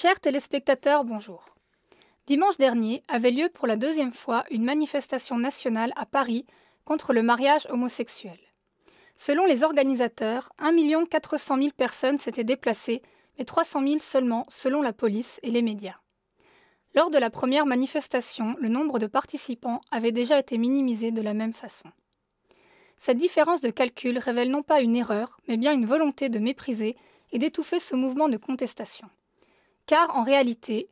Chers téléspectateurs, bonjour. Dimanche dernier avait lieu pour la deuxième fois une manifestation nationale à Paris contre le mariage homosexuel. Selon les organisateurs, 1 400 000 personnes s'étaient déplacées, mais 300 000 seulement selon la police et les médias. Lors de la première manifestation, le nombre de participants avait déjà été minimisé de la même façon. Cette différence de calcul révèle non pas une erreur, mais bien une volonté de mépriser et d'étouffer ce mouvement de contestation car en réalité,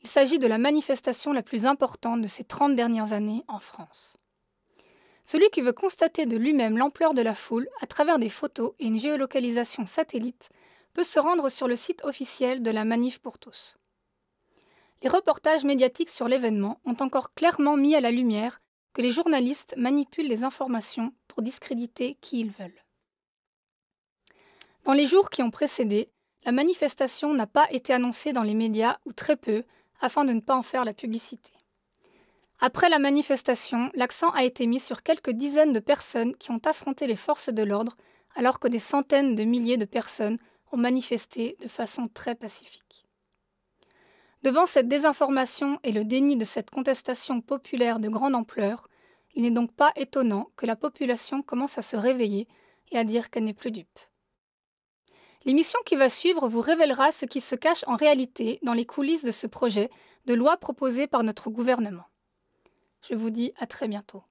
il s'agit de la manifestation la plus importante de ces 30 dernières années en France. Celui qui veut constater de lui-même l'ampleur de la foule à travers des photos et une géolocalisation satellite peut se rendre sur le site officiel de la Manif pour tous. Les reportages médiatiques sur l'événement ont encore clairement mis à la lumière que les journalistes manipulent les informations pour discréditer qui ils veulent. Dans les jours qui ont précédé, la manifestation n'a pas été annoncée dans les médias ou très peu, afin de ne pas en faire la publicité. Après la manifestation, l'accent a été mis sur quelques dizaines de personnes qui ont affronté les forces de l'ordre, alors que des centaines de milliers de personnes ont manifesté de façon très pacifique. Devant cette désinformation et le déni de cette contestation populaire de grande ampleur, il n'est donc pas étonnant que la population commence à se réveiller et à dire qu'elle n'est plus dupe. L'émission qui va suivre vous révélera ce qui se cache en réalité dans les coulisses de ce projet de loi proposé par notre gouvernement. Je vous dis à très bientôt.